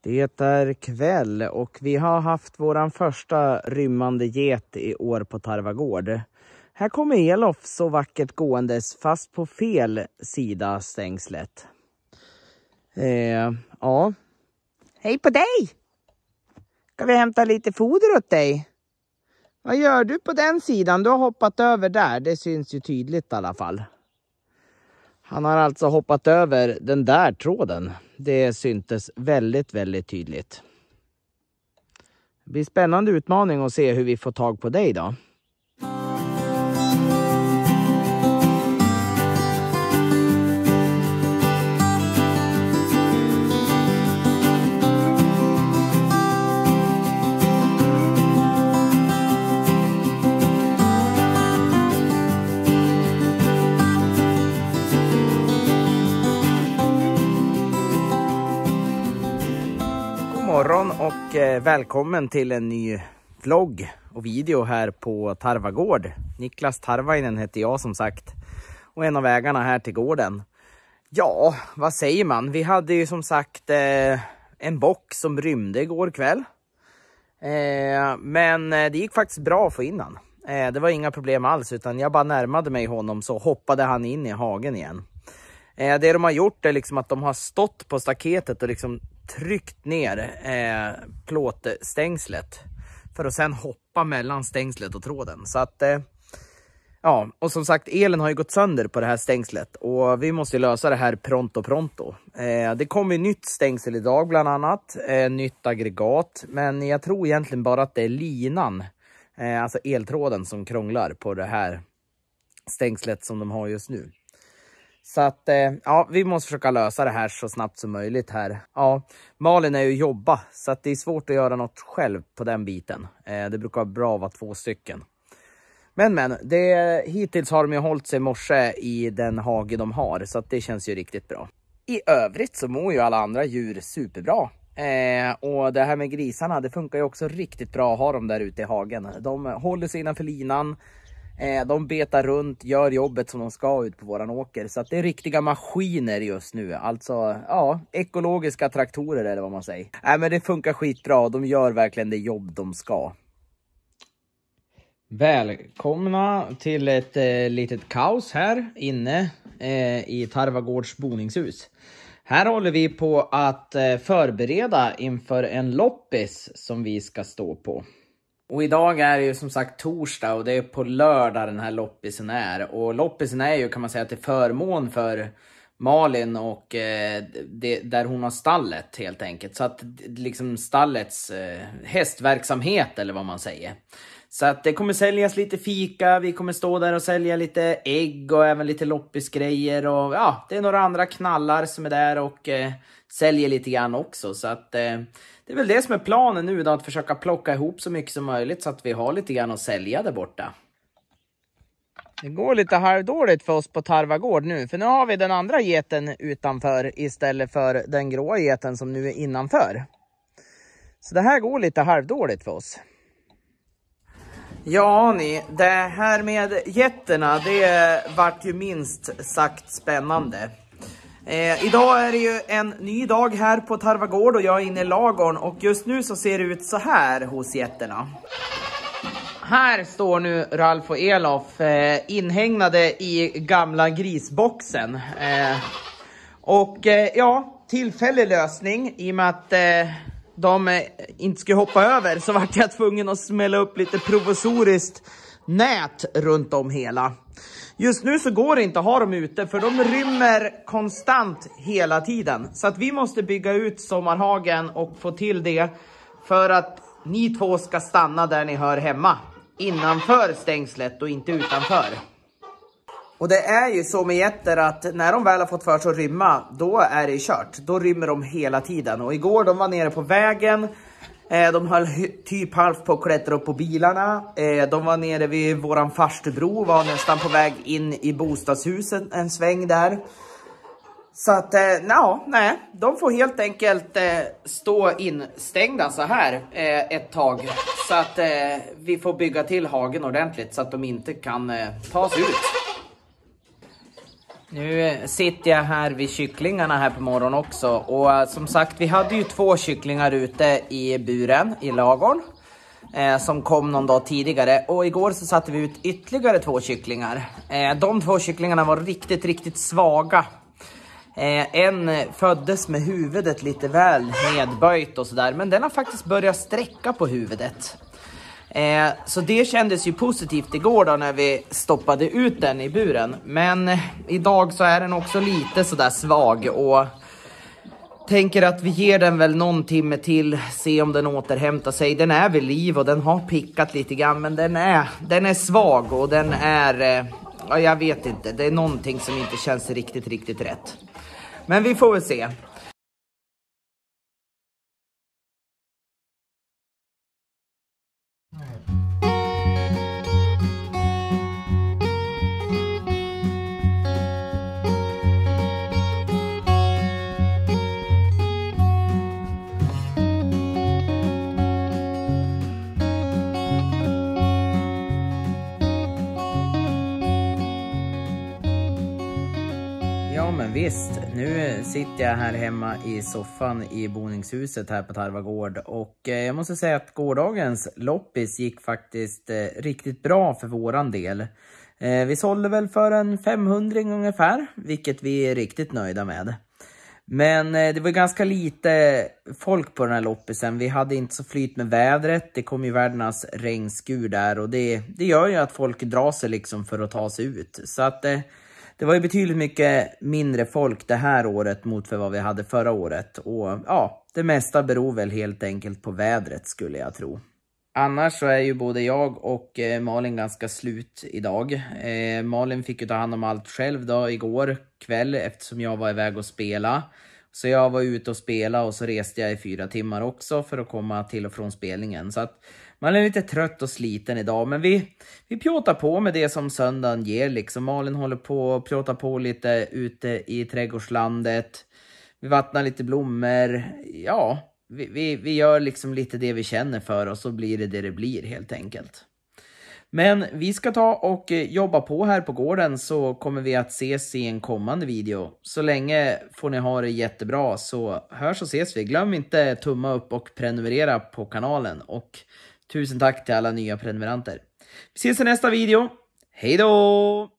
Det är kväll och vi har haft vår första rymmande get i år på Tarvagård. Här kommer Elof så vackert gåendes fast på fel sida stängslet. Eh, ja. Hej på dig! Ska vi hämta lite foder åt dig? Vad gör du på den sidan? Du har hoppat över där. Det syns ju tydligt i alla fall. Han har alltså hoppat över den där tråden det syntes väldigt, väldigt tydligt. Det blir spännande utmaning att se hur vi får tag på dig då. morgon och eh, välkommen till en ny vlogg och video här på Tarvagård. Niklas Tarvainen heter jag som sagt och en av ägarna här till gården. Ja, vad säger man? Vi hade ju som sagt eh, en bock som rymde igår kväll. Eh, men eh, det gick faktiskt bra att få in han. Eh, det var inga problem alls utan jag bara närmade mig honom så hoppade han in i hagen igen. Eh, det de har gjort är liksom att de har stått på staketet och liksom tryckt ner eh, plåtstängslet för att sen hoppa mellan stängslet och tråden. Så att, eh, ja, och som sagt, elen har ju gått sönder på det här stängslet och vi måste lösa det här pronto pronto. Eh, det kommer nytt stängsel idag bland annat, eh, nytt aggregat, men jag tror egentligen bara att det är linan, eh, alltså eltråden som krånglar på det här stängslet som de har just nu. Så att eh, ja, vi måste försöka lösa det här så snabbt som möjligt här. Ja, Malin är ju jobba så att det är svårt att göra något själv på den biten. Eh, det brukar vara bra att vara två stycken. Men men, det, hittills har de ju hållit sig morse i den hage de har så att det känns ju riktigt bra. I övrigt så mår ju alla andra djur superbra. Eh, och det här med grisarna, det funkar ju också riktigt bra att ha dem där ute i hagen. De håller sig innanför linan, Eh, de betar runt, gör jobbet som de ska ut på våran åker. Så att det är riktiga maskiner just nu. Alltså, ja, ekologiska traktorer eller vad man säger. Nej, äh, men det funkar skitbra. De gör verkligen det jobb de ska. Välkomna till ett eh, litet kaos här inne eh, i Tarvagårds boningshus. Här håller vi på att eh, förbereda inför en loppis som vi ska stå på. Och idag är det ju som sagt torsdag och det är på lördag den här loppisen är. Och loppisen är ju kan man säga till förmån för Malin och eh, det, där hon har stallet helt enkelt. Så att liksom stallets eh, hästverksamhet eller vad man säger. Så att det kommer säljas lite fika, vi kommer stå där och sälja lite ägg och även lite loppisgrejer och ja, det är några andra knallar som är där och eh, säljer lite grann också. Så att eh, det är väl det som är planen nu då, att försöka plocka ihop så mycket som möjligt så att vi har lite grann att sälja där borta. Det går lite halvdåligt för oss på Tarvagård nu, för nu har vi den andra geten utanför istället för den gråa geten som nu är innanför. Så det här går lite halvdåligt för oss. Ja ni, det här med jätterna, det vart ju minst sagt spännande. Eh, idag är det ju en ny dag här på Tarvagård och jag är inne i lagorn och just nu så ser det ut så här hos jätterna. Här står nu Ralf och Elof eh, inhägnade i gamla grisboxen. Eh, och eh, ja, tillfällig lösning i och med att eh, de eh, inte skulle hoppa över så vart jag tvungen att smälla upp lite provisoriskt nät runt om hela. Just nu så går det inte att ha dem ute för de rymmer konstant hela tiden. Så att vi måste bygga ut sommarhagen och få till det för att ni två ska stanna där ni hör hemma. Innanför stängslet och inte utanför. Och det är ju så med getter att när de väl har fått för sig att rymma, då är det kört. Då rymmer de hela tiden. Och igår de var nere på vägen, eh, de höll typ halvt på att klättra upp på bilarna. Eh, de var nere vid våran farstubro, var nästan på väg in i bostadshuset en sväng där. Så att, ja, eh, nej, de får helt enkelt stå instängda så här ett tag. Så att vi får bygga till hagen ordentligt så att de inte kan ta sig ut. Nu eh, sitter jag här vid kycklingarna här på morgonen också och eh, som sagt, vi hade ju två kycklingar ute i buren i lagorn eh, som kom någon dag tidigare och igår så satte vi ut ytterligare två kycklingar. Eh, de två kycklingarna var riktigt, riktigt svaga. Eh, en eh, föddes med huvudet lite väl nedböjt och sådär, men den har faktiskt börjat sträcka på huvudet. Eh, så det kändes ju positivt igår då när vi stoppade ut den i buren. Men eh, idag så är den också lite sådär svag och tänker att vi ger den väl någon timme till, se om den återhämtar sig. Den är vid liv och den har pickat lite grann, men den är, den är svag och den är, eh, ja, jag vet inte, det är någonting som inte känns riktigt, riktigt rätt. Men vi får väl se. All right. Visst, nu sitter jag här hemma i soffan i boningshuset här på Tarvagård och eh, jag måste säga att gårdagens loppis gick faktiskt eh, riktigt bra för våran del. Eh, vi sålde väl för en 500 ungefär, vilket vi är riktigt nöjda med. Men det var ganska lite folk på den här loppisen. Vi hade inte så flyt med vädret. Det kom ju världens regnskur där och det, det gör ju att folk drar sig liksom för att ta sig ut. Så att det var ju betydligt mycket mindre folk det här året mot för vad vi hade förra året. Och ja, det mesta beror väl helt enkelt på vädret skulle jag tro. Annars så är ju både jag och eh, Malin ganska slut idag. Eh, Malin fick ju ta hand om allt själv då igår kväll eftersom jag var iväg och spela. Så jag var ute och spelade och så reste jag i fyra timmar också för att komma till och från spelningen. Så att man är lite trött och sliten idag, men vi, vi pjåtar på med det som söndagen ger liksom. Malin håller på och pjåtar på lite ute i trädgårdslandet. Vi vattnar lite blommor. Ja, vi, vi, vi gör liksom lite det vi känner för och så blir det det det blir helt enkelt. Men vi ska ta och eh, jobba på här på gården så kommer vi att ses i en kommande video. Så länge får ni ha det jättebra så hörs och ses vi. Glöm inte tumma upp och prenumerera på kanalen och tusen tack till alla nya prenumeranter. Vi ses i nästa video. Hej då!